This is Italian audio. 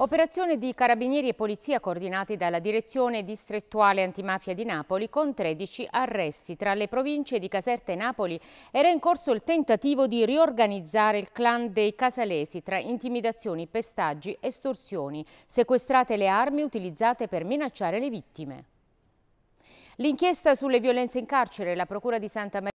Operazione di carabinieri e polizia coordinati dalla direzione distrettuale antimafia di Napoli con 13 arresti tra le province di Caserta e Napoli era in corso il tentativo di riorganizzare il clan dei casalesi tra intimidazioni, pestaggi, estorsioni, sequestrate le armi utilizzate per minacciare le vittime. L'inchiesta sulle violenze in carcere, la procura di Santa Maria